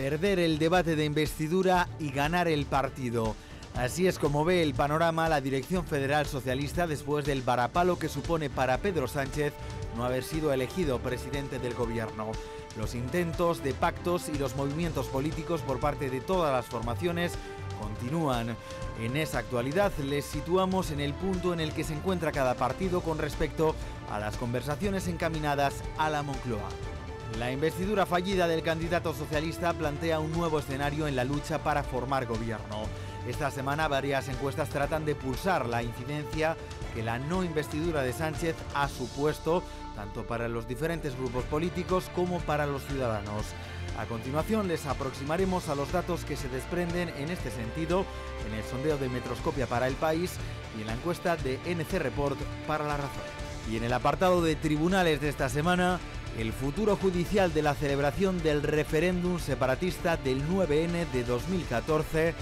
perder el debate de investidura y ganar el partido. Así es como ve el panorama la Dirección Federal Socialista después del varapalo que supone para Pedro Sánchez no haber sido elegido presidente del gobierno. Los intentos de pactos y los movimientos políticos por parte de todas las formaciones continúan. En esa actualidad les situamos en el punto en el que se encuentra cada partido con respecto a las conversaciones encaminadas a la Moncloa. La investidura fallida del candidato socialista plantea un nuevo escenario en la lucha para formar gobierno. Esta semana varias encuestas tratan de pulsar la incidencia que la no investidura de Sánchez ha supuesto tanto para los diferentes grupos políticos como para los ciudadanos. A continuación les aproximaremos a los datos que se desprenden en este sentido en el sondeo de Metroscopia para el país y en la encuesta de NC Report para la razón. Y en el apartado de tribunales de esta semana, el futuro judicial de la celebración del referéndum separatista del 9N de 2014,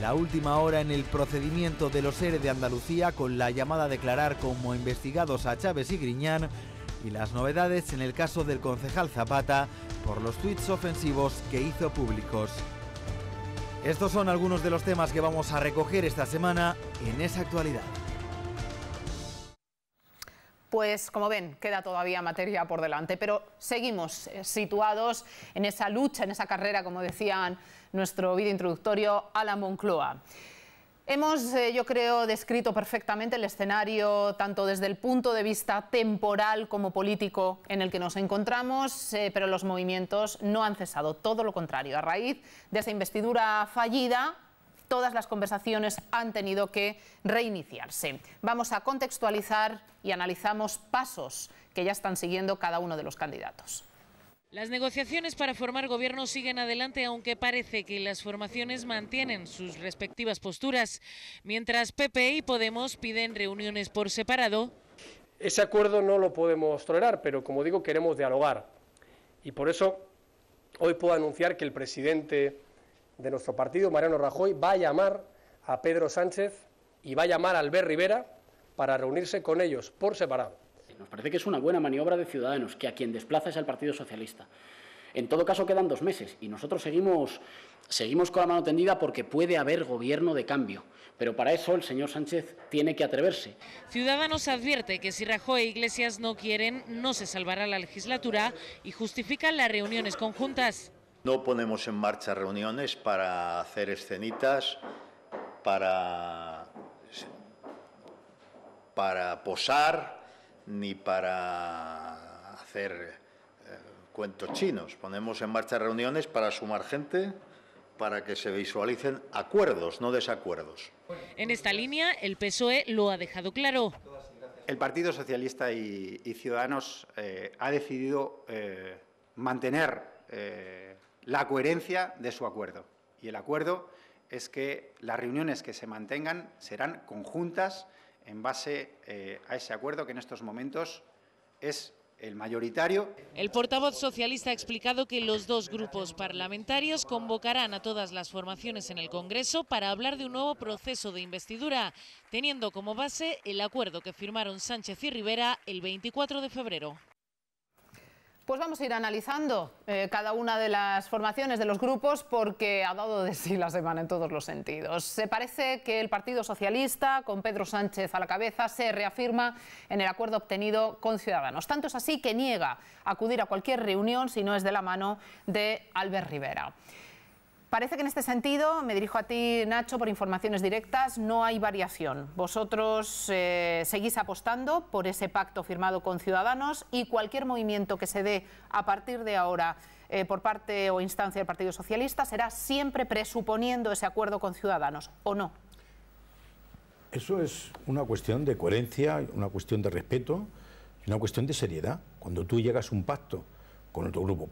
la última hora en el procedimiento de los ERE de Andalucía con la llamada a declarar como investigados a Chávez y Griñán y las novedades en el caso del concejal Zapata por los tuits ofensivos que hizo públicos. Estos son algunos de los temas que vamos a recoger esta semana en esa actualidad. Pues como ven, queda todavía materia por delante, pero seguimos eh, situados en esa lucha, en esa carrera, como decía nuestro vídeo introductorio, a la Moncloa. Hemos, eh, yo creo, descrito perfectamente el escenario, tanto desde el punto de vista temporal como político en el que nos encontramos, eh, pero los movimientos no han cesado, todo lo contrario. A raíz de esa investidura fallida, todas las conversaciones han tenido que reiniciarse. Vamos a contextualizar y analizamos pasos que ya están siguiendo cada uno de los candidatos. Las negociaciones para formar gobierno siguen adelante, aunque parece que las formaciones mantienen sus respectivas posturas, mientras PP y Podemos piden reuniones por separado. Ese acuerdo no lo podemos tolerar, pero como digo, queremos dialogar. Y por eso hoy puedo anunciar que el presidente de nuestro partido, Mariano Rajoy, va a llamar a Pedro Sánchez y va a llamar a Albert Rivera para reunirse con ellos por separado. Nos parece que es una buena maniobra de Ciudadanos, que a quien desplaza es al Partido Socialista. En todo caso, quedan dos meses y nosotros seguimos, seguimos con la mano tendida porque puede haber gobierno de cambio. Pero para eso el señor Sánchez tiene que atreverse. Ciudadanos advierte que si Rajoy e Iglesias no quieren, no se salvará la legislatura y justifican las reuniones conjuntas. No ponemos en marcha reuniones para hacer escenitas, para, para posar, ni para hacer eh, cuentos chinos. Ponemos en marcha reuniones para sumar gente, para que se visualicen acuerdos, no desacuerdos. En esta línea, el PSOE lo ha dejado claro. El Partido Socialista y, Ciudadanos eh, ha decidido eh, mantener la coherencia de su acuerdo. Y el acuerdo es que las reuniones que se mantengan serán conjuntas en base eh, a ese acuerdo que en estos momentos es el mayoritario. El portavoz socialista ha explicado que los dos grupos parlamentarios convocarán a todas las formaciones en el Congreso para hablar de un nuevo proceso de investidura, teniendo como base el acuerdo que firmaron Sánchez y Rivera el 24 de febrero. Pues vamos a ir analizando eh, cada una de las formaciones de los grupos porque ha dado de sí la semana en todos los sentidos. Se parece que el Partido Socialista, con Pedro Sánchez a la cabeza, se reafirma en el acuerdo obtenido con Ciudadanos. Tanto es así que niega acudir a cualquier reunión si no es de la mano de Albert Rivera. Parece que en este sentido, me dirijo a ti, Nacho, por informaciones directas, no hay variación. Vosotros eh, seguís apostando por ese pacto firmado con Ciudadanos y cualquier movimiento que se dé a partir de ahora eh, por parte o instancia del Partido Socialista será siempre presuponiendo ese acuerdo con Ciudadanos, ¿o no? Eso es una cuestión de coherencia, una cuestión de respeto y una cuestión de seriedad. Cuando tú llegas a un pacto con otro grupo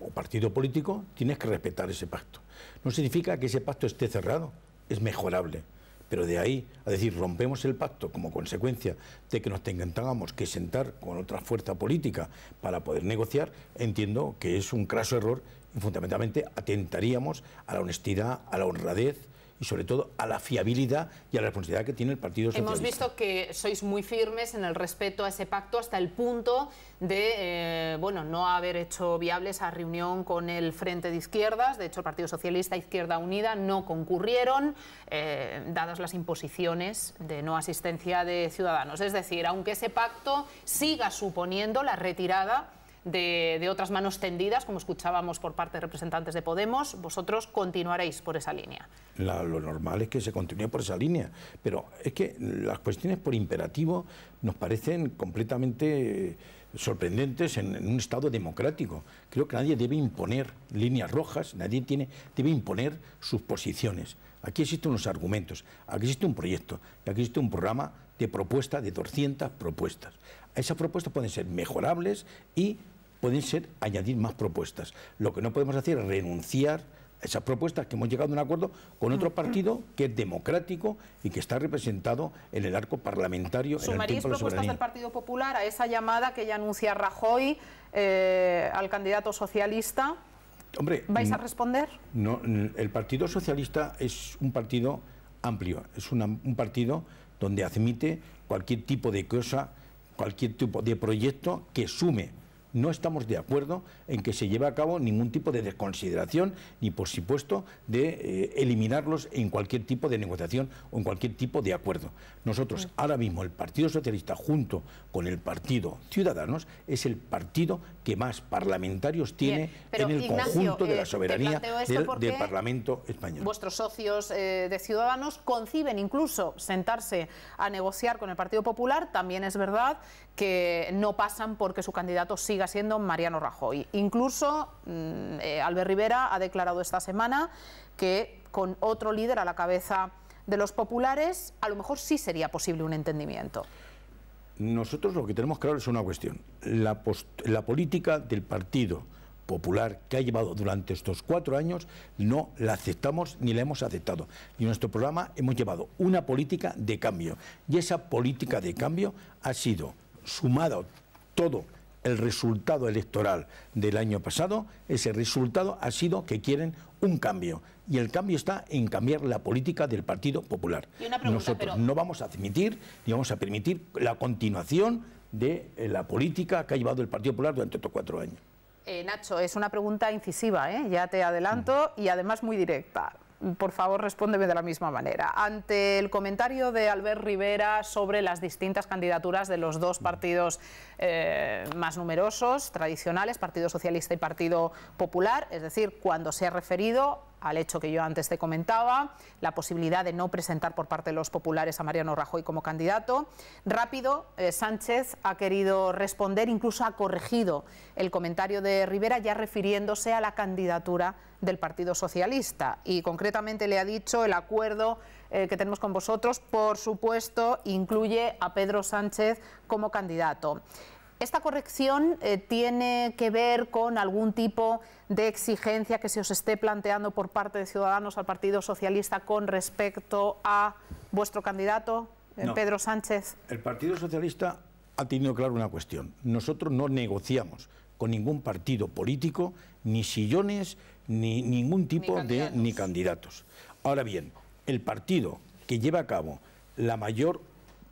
o partido político, tienes que respetar ese pacto. No significa que ese pacto esté cerrado, es mejorable. Pero de ahí a decir rompemos el pacto como consecuencia de que nos tengamos que sentar con otra fuerza política para poder negociar, entiendo que es un craso error y fundamentalmente atentaríamos a la honestidad, a la honradez y sobre todo a la fiabilidad y a la responsabilidad que tiene el Partido Socialista. Hemos visto que sois muy firmes en el respeto a ese pacto hasta el punto de eh, bueno, no haber hecho viable esa reunión con el Frente de Izquierdas, de hecho el Partido Socialista Izquierda Unida no concurrieron, eh, dadas las imposiciones de no asistencia de ciudadanos. Es decir, aunque ese pacto siga suponiendo la retirada de, otras manos tendidas, como escuchábamos por parte de representantes de Podemos, vosotros continuaréis por esa línea. lo normal es que se continúe por esa línea, pero es que las cuestiones por imperativo nos parecen completamente eh, sorprendentes en, un Estado democrático. Creo que nadie debe imponer líneas rojas, nadie tiene, debe imponer sus posiciones. Aquí existen unos argumentos, aquí existe un proyecto, aquí existe un programa de propuesta de 200 propuestas. Esas propuestas pueden ser mejorables y pueden ser añadir más propuestas. Lo que no podemos hacer es renunciar a esas propuestas que hemos llegado a un acuerdo con otro mm. partido que es democrático y que está representado en el arco parlamentario. en el propuestas del Partido Popular a esa llamada que ya anuncia Rajoy eh, al candidato socialista? Hombre, ¿Vais a responder? el Partido Socialista es un partido amplio, es un partido donde admite cualquier tipo de cosa, cualquier tipo de proyecto que sume no estamos de acuerdo en que se lleve a cabo ningún tipo de desconsideración, ni por supuesto de eh, eliminarlos en cualquier tipo de negociación o en cualquier tipo de acuerdo. Nosotros, ahora mismo, el Partido Socialista junto con el Partido Ciudadanos es el partido que más parlamentarios tiene en el conjunto de eh, la soberanía del, Parlamento español. Vuestros socios eh, de Ciudadanos conciben incluso sentarse a negociar con el Partido Popular, también es verdad que no pasan porque su candidato siga siendo Mariano Rajoy. Incluso mm, eh, Albert Rivera ha declarado esta semana que con otro líder a la cabeza de los populares a lo mejor sí sería posible un entendimiento. Nosotros lo que tenemos claro es una cuestión. La, política del Partido Popular que ha llevado durante estos cuatro años no la aceptamos ni la hemos aceptado. Y en nuestro programa hemos llevado una política de cambio. Y esa política de cambio ha sido sumado todo el resultado electoral del año pasado, ese resultado ha sido que quieren un cambio. Y el cambio está en cambiar la política del Partido Popular. Nosotros no vamos a admitir, ni vamos a permitir la continuación de eh, la política que ha llevado el Partido Popular durante estos cuatro años. Eh, Nacho, es una pregunta incisiva, ¿eh? ya te adelanto, mm. y además muy directa por favor respóndeme de la misma manera. Ante el comentario de Albert Rivera sobre las distintas candidaturas de los dos partidos eh, más numerosos, tradicionales, Partido Socialista y Partido Popular, es decir, cuando se ha referido al hecho que yo antes te comentaba, la posibilidad de no presentar por parte de los populares a Mariano Rajoy como candidato. Rápido, eh, Sánchez ha querido responder, incluso ha corregido el comentario de Rivera ya refiriéndose a la candidatura del Partido Socialista y concretamente le ha dicho el acuerdo eh, que tenemos con vosotros, por supuesto, incluye a Pedro Sánchez como candidato. ¿Esta corrección eh, tiene que ver con algún tipo de exigencia que se os esté planteando por parte de Ciudadanos al Partido Socialista con respecto a vuestro candidato, eh, Pedro Sánchez? El Partido Socialista ha tenido claro una cuestión. Nosotros no negociamos con ningún partido político, ni sillones, ni ningún tipo de ni candidatos. Ahora bien, el partido que lleva a cabo la mayor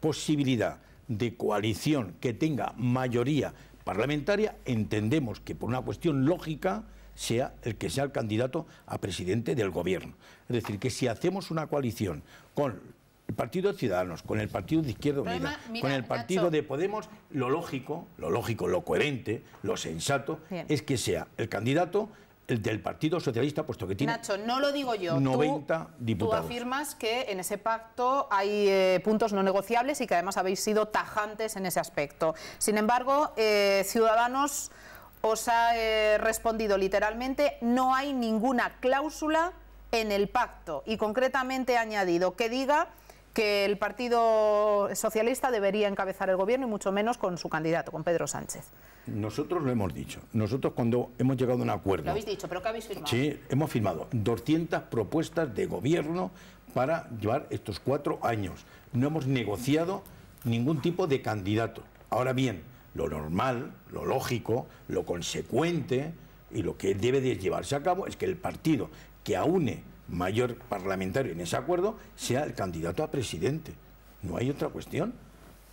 posibilidad de coalición que tenga mayoría parlamentaria, entendemos que por una cuestión lógica sea el que sea el candidato a presidente del gobierno. Es decir, que si hacemos una coalición con el Partido de Ciudadanos, con el Partido de Izquierda Unida, con el Partido de Podemos, lo lógico, lo lógico, lo coherente, lo sensato, es que sea el candidato del Partido Socialista, puesto que tiene. Nacho, no lo digo yo. 90 tú, diputados. Tú afirmas que en ese pacto hay eh, puntos no negociables y que además habéis sido tajantes en ese aspecto. Sin embargo, eh, Ciudadanos os ha eh, respondido literalmente: no hay ninguna cláusula en el pacto y concretamente ha añadido que diga que el Partido Socialista debería encabezar el gobierno y mucho menos con su candidato, con Pedro Sánchez. Nosotros lo hemos dicho. Nosotros cuando hemos llegado a un acuerdo... Lo habéis dicho, pero ¿qué habéis firmado? Sí, hemos firmado 200 propuestas de gobierno para llevar estos cuatro años. No hemos negociado ningún tipo de candidato. Ahora bien, lo normal, lo lógico, lo consecuente y lo que debe de llevarse a cabo es que el partido que aúne mayor parlamentario en ese acuerdo sea el candidato a presidente. No hay otra cuestión.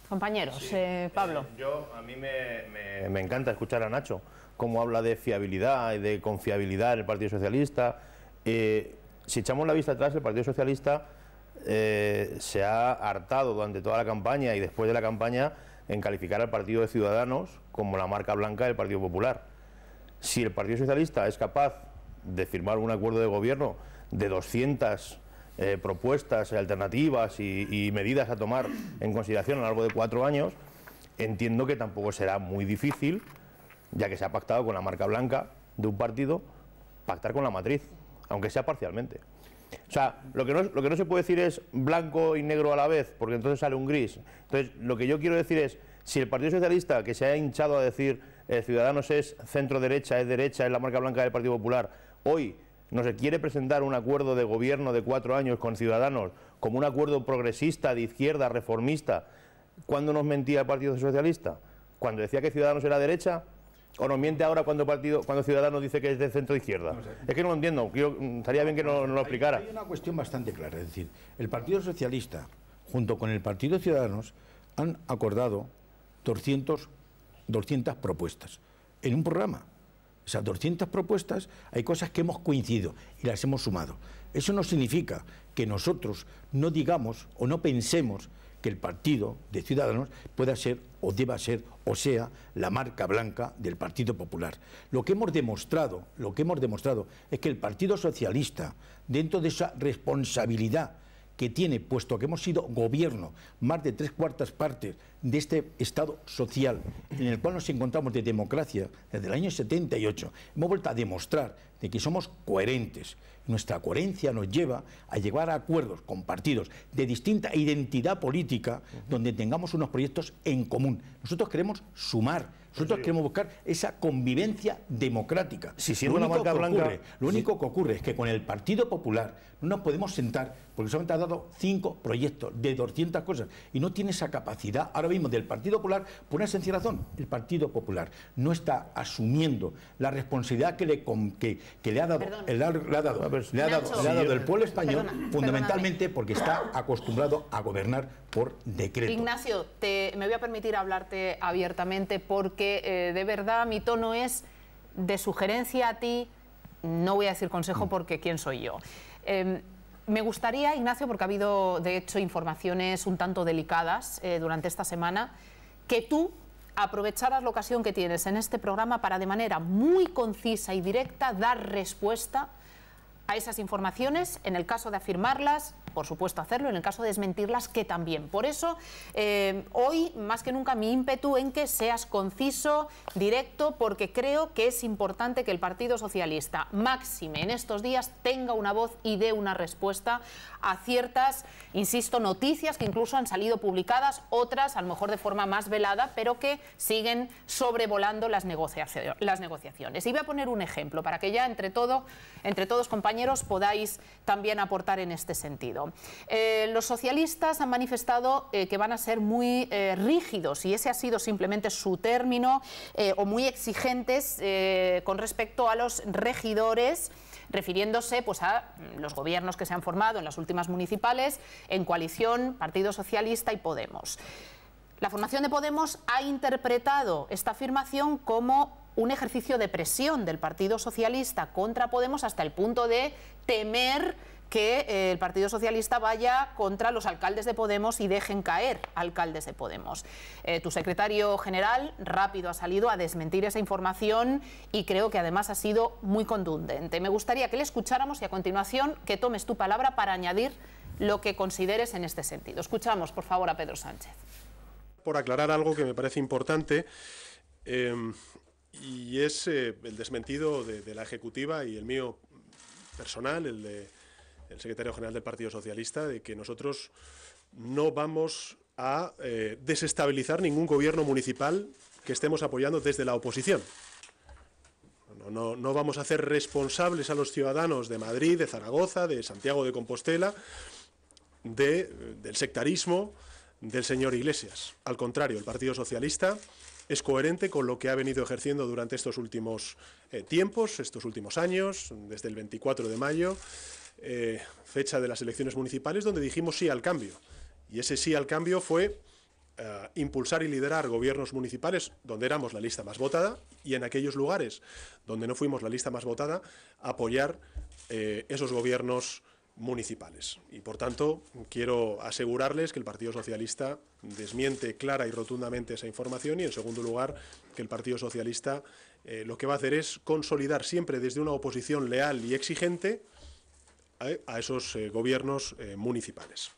Compañeros, eh, Pablo. Eh, yo, a mí me, encanta escuchar a Nacho, cómo habla de fiabilidad y de confiabilidad en el Partido Socialista. Eh, si echamos la vista atrás, el Partido Socialista se ha hartado durante toda la campaña y después de la campaña en calificar al Partido de Ciudadanos como la marca blanca del Partido Popular. Si el Partido Socialista es capaz de firmar un acuerdo de gobierno de 200 eh, propuestas, alternativas y, medidas a tomar en consideración a lo largo de cuatro años, entiendo que tampoco será muy difícil, ya que se ha pactado con la marca blanca de un partido, pactar con la matriz, aunque sea parcialmente. O sea, lo que, no, lo que no se puede decir es blanco y negro a la vez, porque entonces sale un gris. Entonces, lo que yo quiero decir es, si el Partido Socialista, que se ha hinchado a decir eh, Ciudadanos es centro-derecha, es derecha, es la marca blanca del Partido Popular, hoy no se quiere presentar un acuerdo de gobierno de cuatro años con Ciudadanos como un acuerdo progresista, de izquierda, reformista. cuando nos mentía el Partido Socialista? ¿Cuando decía que Ciudadanos era derecha? ¿O nos miente ahora cuando, partido, cuando Ciudadanos dice que es de centro izquierda? Es que no lo entiendo, Yo, mm, estaría bien que nos no, lo explicara. Hay, una cuestión bastante clara, es decir, el Partido Socialista junto con el Partido Ciudadanos han acordado 200, 200 propuestas en un programa esas 200 propuestas, hay cosas que hemos coincidido y las hemos sumado. Eso no significa que nosotros no digamos o no pensemos que el partido de Ciudadanos pueda ser o deba ser o sea la marca blanca del Partido Popular. Lo que hemos demostrado, lo que hemos demostrado es que el Partido Socialista, dentro de esa responsabilidad que tiene, puesto que hemos sido gobierno más de tres cuartas partes de este Estado social en el cual nos encontramos de democracia desde el año 78, hemos vuelto a demostrar de que somos coherentes. Nuestra coherencia nos lleva a llegar a acuerdos con partidos de distinta identidad política donde tengamos unos proyectos en común. Nosotros queremos sumar, nosotros queremos buscar esa convivencia democrática. Si sirve una marca blanca... lo único que ocurre es que con el Partido Popular no nos podemos sentar porque solamente ha dado cinco proyectos de 200 cosas y no tiene esa capacidad ahora del Partido Popular por una sencilla razón. El Partido Popular no está asumiendo la responsabilidad que le, que, le ha dado, el, pueblo español, fundamentalmente porque está acostumbrado a gobernar por decreto. Ignacio, me voy a permitir hablarte abiertamente porque eh, de verdad mi tono es de sugerencia a ti, no voy a decir consejo mm. porque quién soy yo. Em, me gustaría, Ignacio, porque ha habido de hecho informaciones un tanto delicadas eh, durante esta semana, que tú aprovecharas la ocasión que tienes en este programa para de manera muy concisa y directa dar respuesta a esas informaciones, en el caso de afirmarlas, por supuesto, hacerlo, en el caso de desmentirlas, que también. Por eso, eh, hoy, más que nunca, mi ímpetu en que seas conciso, directo, porque creo que es importante que el Partido Socialista, máxime en estos días, tenga una voz y dé una respuesta a ciertas, insisto, noticias que incluso han salido publicadas, otras a lo mejor de forma más velada, pero que siguen sobrevolando las, negociaciones. Las negociaciones. Y voy a poner un ejemplo para que ya entre, todo, entre todos, compañeros, podáis también aportar en este sentido. Eh, los socialistas han manifestado eh, que van a ser muy eh, rígidos, y ese ha sido simplemente su término, o muy exigentes con respecto a los regidores refiriéndose pues, a mm, los gobiernos que se han formado en las últimas municipales en coalición Partido Socialista y Podemos. La formación de Podemos ha interpretado esta afirmación como un ejercicio de presión del Partido Socialista contra Podemos hasta el punto de temer que eh, el Partido Socialista vaya contra los alcaldes de Podemos y dejen caer alcaldes de Podemos. Eh, tu secretario general rápido ha salido a desmentir esa información y creo que además ha sido muy contundente. Me gustaría que le escucháramos y a continuación que tomes tu palabra para añadir lo que consideres en este sentido. Escuchamos, por favor, a Pedro Sánchez. Por aclarar algo que me parece importante, em, y es eh, el desmentido de la Ejecutiva y el mío personal, el de el secretario general del Partido Socialista, de que nosotros no vamos a eh, desestabilizar ningún gobierno municipal que estemos apoyando desde la oposición. No, vamos a hacer responsables a los ciudadanos de Madrid, de Zaragoza, de Santiago de Compostela, de, del sectarismo del señor Iglesias. Al contrario, el Partido Socialista es coherente con lo que ha venido ejerciendo durante estos últimos eh, tiempos, estos últimos años, desde el 24 de mayo, eh, fecha de las elecciones municipales donde dijimos sí al cambio. Y ese sí al cambio fue eh, impulsar y liderar gobiernos municipales donde éramos la lista más votada y en aquellos lugares donde no fuimos la lista más votada, apoyar eh, esos gobiernos municipales. Y por tanto, quiero asegurarles que el Partido Socialista desmiente clara y rotundamente esa información y, en segundo lugar, que el Partido Socialista lo que va a hacer es consolidar siempre desde una oposición leal y exigente a esos eh, gobiernos eh, municipales.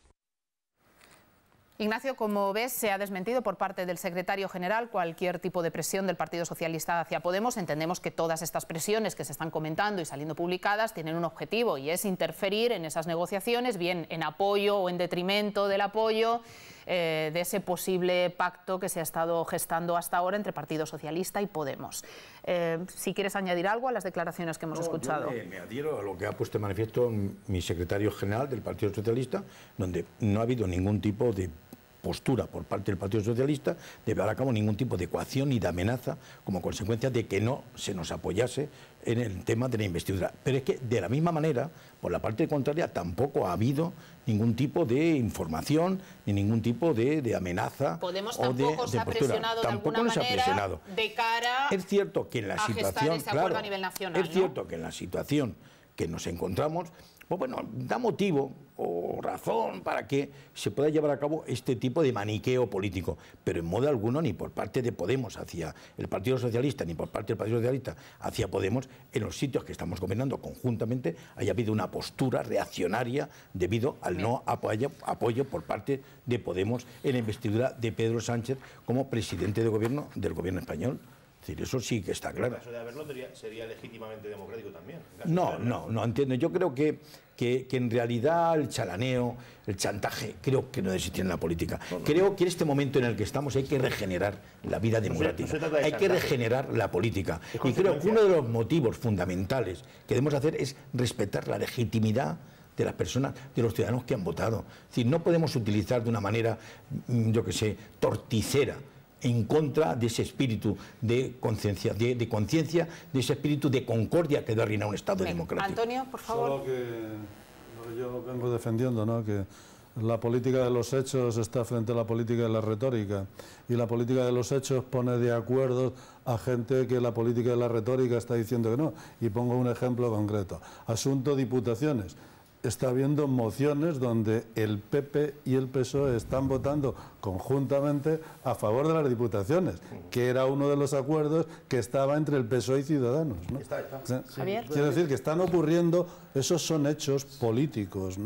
Ignacio, como ves, se ha desmentido por parte del secretario general cualquier tipo de presión del Partido Socialista hacia Podemos. Entendemos que todas estas presiones que se están comentando y saliendo publicadas tienen un objetivo y es interferir en esas negociaciones, bien en apoyo o en detrimento del apoyo. Eh, de ese posible pacto que se ha estado gestando hasta ahora entre Partido Socialista y Podemos. Eh, si quieres añadir algo a las declaraciones que hemos escuchado. me, adhiero a lo que ha puesto en manifiesto mi secretario general del Partido Socialista, donde no ha habido ningún tipo de postura por parte del Partido Socialista de llevar a cabo ningún tipo de ecuación ni de amenaza como consecuencia de que no se nos apoyase en el tema de la investidura. Pero es que de la misma manera, por la parte contraria, tampoco ha habido ningún tipo de información ni ningún tipo de, amenaza. Podemos tampoco de, ha presionado tampoco de cara es cierto que en la situación, claro, Es cierto que en la situación que nos encontramos pues bueno, da motivo o razón para que se pueda llevar a cabo este tipo de maniqueo político, pero en modo alguno ni por parte de Podemos hacia el Partido Socialista, ni por parte del Partido Socialista hacia Podemos, en los sitios que estamos gobernando conjuntamente, haya habido una postura reaccionaria debido al no apoyo, apoyo por parte de Podemos en la investidura de Pedro Sánchez como presidente de gobierno del gobierno español eso sí que está claro. Eso caso de haberlo, sería, legítimamente democrático también. No, no, no entiendo. Yo creo que, en realidad el chalaneo, el chantaje, creo que no existe en la política. creo que en este momento en el que estamos hay que regenerar la vida democrática. hay que regenerar la política. Y creo que uno de los motivos fundamentales que debemos hacer es respetar la legitimidad de las personas, de los ciudadanos que han votado. Es decir, no podemos utilizar de una manera, yo que sé, torticera en contra de ese espíritu de conciencia, de, conciencia, de ese espíritu de concordia que da un Estado democrático. Antonio, por favor. Solo que yo vengo defendiendo, ¿no? que la política de los hechos está frente a la política de la retórica y la política de los hechos pone de acuerdo a gente que la política de la retórica está diciendo que no. Y pongo un ejemplo concreto. Asunto diputaciones está habiendo mociones donde el PP y el PSOE están votando conjuntamente a favor de las diputaciones, que era uno de los acuerdos que estaba entre el PSOE y Ciudadanos. ¿no? Quiero decir que están ocurriendo, esos son hechos políticos,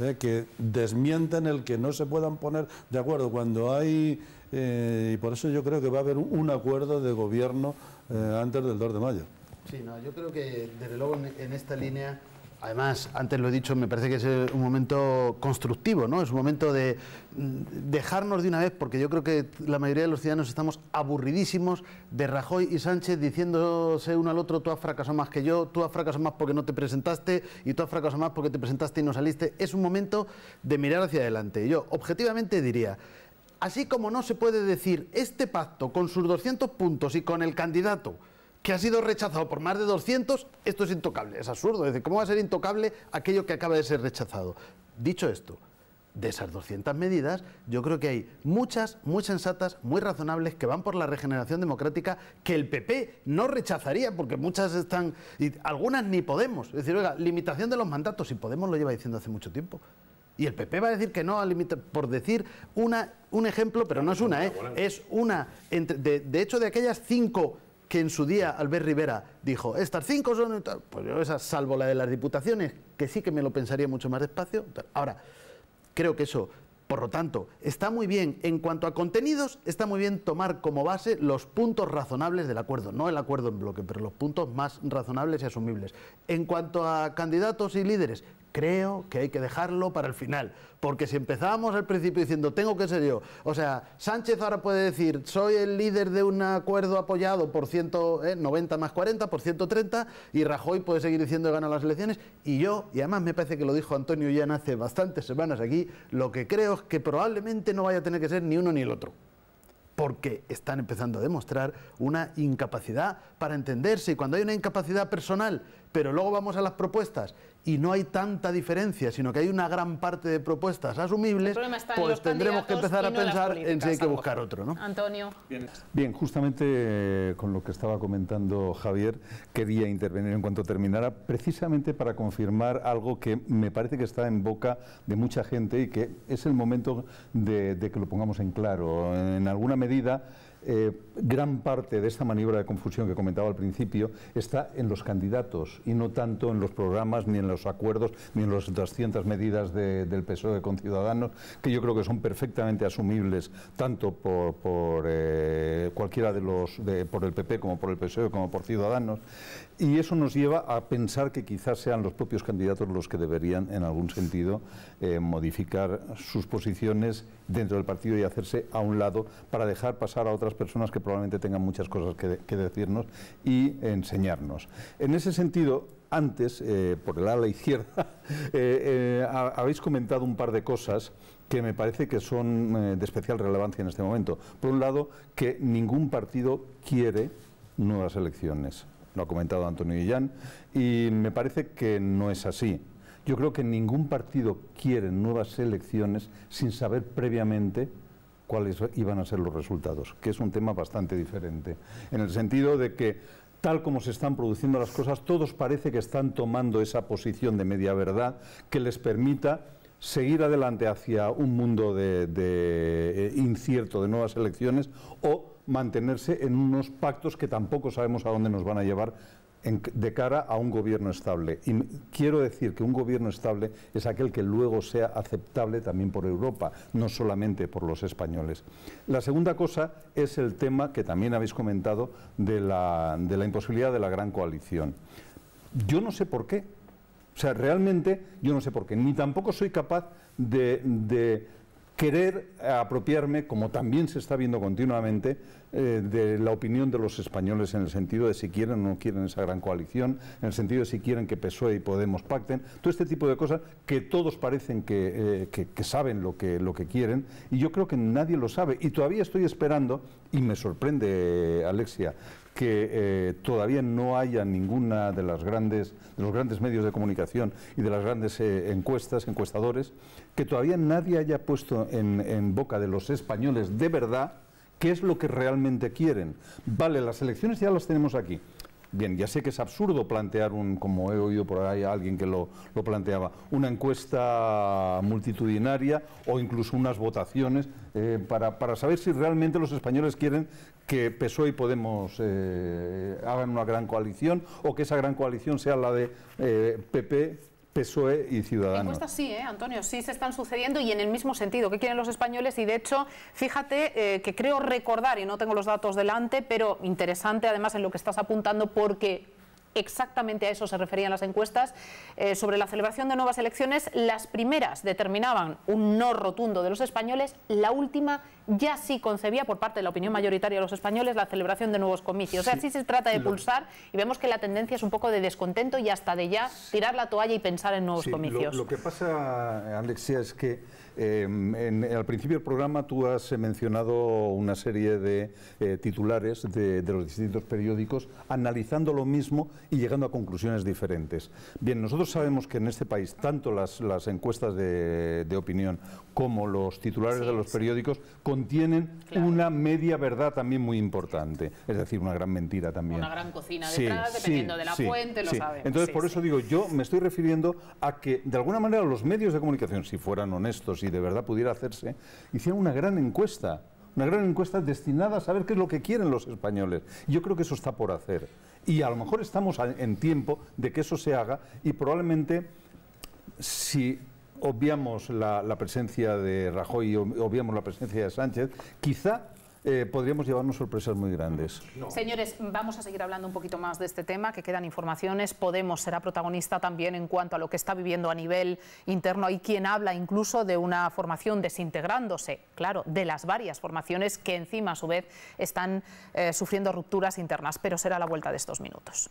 eh, que desmienten el que no se puedan poner de acuerdo. Cuando hay, eh, y por eso yo creo que va a haber un acuerdo de gobierno eh, antes del 2 de mayo. Sí, no, yo creo que desde luego en esta línea Además, antes lo he dicho, me parece que es eh, un momento constructivo, ¿no? Es un momento de mm, dejarnos de una vez, porque yo creo que la mayoría de los ciudadanos estamos aburridísimos de Rajoy y Sánchez diciéndose uno al otro, tú has fracasado más que yo, tú has fracasado más porque no te presentaste y tú has fracasado más porque te presentaste y no saliste. Es un momento de mirar hacia adelante. Yo objetivamente diría, así como no se puede decir este pacto con sus 200 puntos y con el candidato, que ha sido rechazado por más de 200, esto es intocable. Es absurdo. decir, ¿cómo va a ser intocable aquello que acaba de ser rechazado? Dicho esto, de esas 200 medidas, yo creo que hay muchas, muy sensatas, muy razonables, que van por la regeneración democrática, que el PP no rechazaría, porque muchas están, y algunas ni Podemos. Es decir, oiga, limitación de los mandatos, y Podemos lo lleva diciendo hace mucho tiempo. Y el PP va a decir que no por decir una, un ejemplo, pero no es una, ¿eh? es una, de hecho de aquellas cinco que en su día Albert Rivera dijo, estas cinco son... Pues yo esa, salvo la de las diputaciones, que sí que me lo pensaría mucho más despacio. Ahora, creo que eso, por lo tanto, está muy bien, en cuanto a contenidos, está muy bien tomar como base los puntos razonables del acuerdo, no el acuerdo en bloque, pero los puntos más razonables y asumibles. En cuanto a candidatos y líderes, creo que hay que dejarlo para el final. Porque si empezábamos al principio diciendo, tengo que ser yo, o sea, Sánchez ahora puede decir, soy el líder de un acuerdo apoyado por 190 eh, más 40, por 130, y Rajoy puede seguir diciendo que gana las elecciones, y yo, y además me parece que lo dijo Antonio ya hace bastantes semanas aquí, lo que creo es que probablemente no vaya a tener que ser ni uno ni el otro porque están empezando a demostrar una incapacidad para entenderse. Y cuando hay una incapacidad personal pero luego vamos a las propuestas y no hay tanta diferencia, sino que hay una gran parte de propuestas asumibles, pues tendremos que empezar a pensar en si hay que buscar otro. ¿no? Antonio. Bien, justamente eh, con lo que estaba comentando Javier, quería intervenir en cuanto terminara, precisamente para confirmar algo que me parece que está en boca de mucha gente y que es el momento de, de que lo pongamos en claro. En alguna medida eh, gran parte de esta maniobra de confusión que comentaba al principio está en los candidatos y no tanto en los programas, ni en los acuerdos, ni en las 200 medidas del PSOE con Ciudadanos, que yo creo que son perfectamente asumibles tanto por, eh, cualquiera de los, por el PP como por el PSOE como por Ciudadanos. Y eso nos lleva a pensar que quizás sean los propios candidatos los que deberían, en algún sentido, eh, modificar sus posiciones dentro del partido y hacerse a un lado para dejar pasar a otras personas que probablemente tengan muchas cosas que, decirnos y enseñarnos. En ese sentido, antes, eh, por el ala izquierda, la izquierda, eh, habéis comentado un par de cosas que me parece que son de especial relevancia en este momento. Por un lado, que ningún partido quiere nuevas elecciones lo ha comentado Antonio Guillán, y me parece que no es así. Yo creo que ningún partido quiere nuevas elecciones sin saber previamente cuáles iban a ser los resultados, que es un tema bastante diferente, en el sentido de que tal como se están produciendo las cosas, todos parece que están tomando esa posición de media verdad que les permita seguir adelante hacia un mundo eh, incierto de nuevas elecciones o mantenerse en unos pactos que tampoco sabemos a dónde nos van a llevar de cara a un gobierno estable. Y quiero decir que un gobierno estable es aquel que luego sea aceptable también por Europa, no solamente por los españoles. La segunda cosa es el tema que también habéis comentado de la, imposibilidad de la gran coalición. Yo no sé por qué. O sea, realmente yo no sé por qué. Ni tampoco soy capaz de querer apropiarme, como también se está viendo continuamente, eh, de la opinión de los españoles en el sentido de si quieren o no quieren esa gran coalición, en el sentido de si quieren que PSOE y Podemos pacten, todo este tipo de cosas que todos parecen eh, que, saben lo que, lo que quieren y yo creo que nadie lo sabe. Y todavía estoy esperando, y me sorprende, Alexia, que eh, todavía no haya ninguna de las grandes, de los grandes medios de comunicación y de las grandes eh, encuestas, encuestadores, que todavía nadie haya puesto en, en boca de los españoles de verdad qué es lo que realmente quieren. Vale, las elecciones ya las tenemos aquí. Bien, ya sé que es absurdo plantear un, como he oído por ahí a alguien que lo, lo planteaba, una encuesta multitudinaria o incluso unas votaciones eh, para, para, saber si realmente los españoles quieren que PSOE y Podemos eh, hagan una gran coalición o que esa gran coalición sea la de PP, eh, PSOE y Ciudadanos. Encuestas sí, ¿eh, Antonio, sí se están sucediendo y en el mismo sentido. ¿Qué quieren los españoles? Y de hecho, fíjate eh, que creo recordar, y no tengo los datos delante, pero interesante además en lo que estás apuntando porque exactamente a eso se referían las encuestas, eh, sobre la celebración de nuevas elecciones, las primeras determinaban un no rotundo de los españoles, la última ya sí concebía por parte de la opinión mayoritaria de los españoles la celebración de nuevos comicios. ...así o sea, sí se trata de pulsar y vemos que la tendencia es un poco de descontento y hasta de ya tirar la toalla y pensar en nuevos comicios. Lo, lo, que pasa, Alexia, es que Em, en, al principio del programa tú has mencionado una serie de eh, titulares de, los distintos periódicos analizando lo mismo y llegando a conclusiones diferentes. Bien, nosotros sabemos que en este país tanto las, las encuestas de, opinión como los titulares de los periódicos contienen una media verdad también muy importante, es decir, una gran mentira también. Una gran cocina detrás, sí, dependiendo de la fuente, lo sabemos. Entonces, por eso digo, yo me estoy refiriendo a que, de alguna manera, los medios de comunicación, si fueran honestos si de verdad pudiera hacerse, hicieron una gran encuesta, una gran encuesta destinada a saber qué es lo que quieren los españoles. Yo creo que eso está por hacer. Y a lo mejor estamos en tiempo de que eso se haga y probablemente si obviamos la, la presencia de Rajoy y obviamos la presencia de Sánchez, quizá eh, podríamos llevarnos sorpresas muy grandes. Señores, vamos a seguir hablando un poquito más de este tema, que quedan informaciones. Podemos será protagonista también en cuanto a lo que está viviendo a nivel interno. Hay quien habla incluso de una formación desintegrándose, claro, de las varias formaciones que encima a su vez están eh, sufriendo rupturas internas, pero será la vuelta de estos minutos.